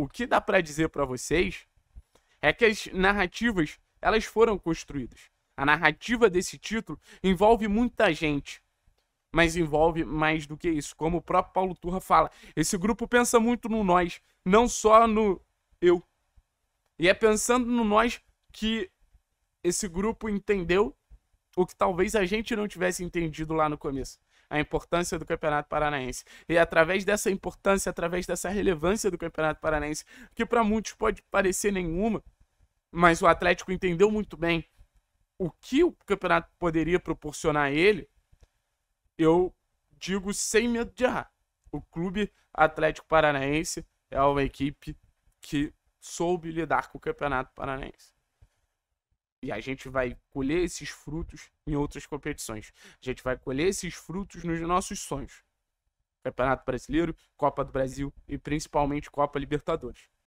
o que dá para dizer para vocês é que as narrativas elas foram construídas. A narrativa desse título envolve muita gente, mas envolve mais do que isso. Como o próprio Paulo Turra fala, esse grupo pensa muito no nós, não só no eu. E é pensando no nós que esse grupo entendeu o que talvez a gente não tivesse entendido lá no começo a importância do Campeonato Paranaense. E através dessa importância, através dessa relevância do Campeonato Paranaense, que para muitos pode parecer nenhuma, mas o Atlético entendeu muito bem o que o campeonato poderia proporcionar a ele, eu digo sem medo de errar. O Clube Atlético Paranaense é uma equipe que soube lidar com o Campeonato Paranaense. E a gente vai colher esses frutos em outras competições. A gente vai colher esses frutos nos nossos sonhos. Campeonato Brasileiro, Copa do Brasil e principalmente Copa Libertadores.